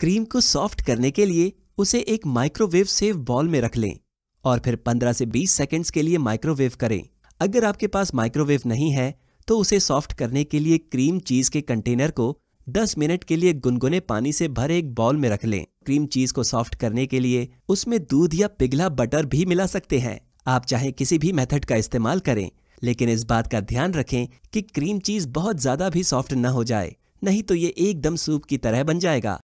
cream को soft करने के लिए उसे एक माइक्रोवेव सेव बॉल में रख लें और फिर 15 से 20 सेकंड्स के लिए माइक्रोवेव करें अगर आपके पास माइक्रोवेव नहीं है तो उसे सॉफ्ट करने के लिए क्रीम चीज के कंटेनर को 10 मिनट के लिए गुनगुने पानी से भरे एक बॉल में रख लें क्रीम चीज को सॉफ्ट करने के लिए उसमें दूध या पिघला बटर भी मिला सकते हैं आप चाहे किसी भी मेथड का इस्तेमाल करें लेकिन इस बात का ध्यान रखें कि क्रीम चीज बहुत ज्यादा भी सॉफ्ट न हो जाए नहीं तो ये एकदम सूप की तरह बन जाएगा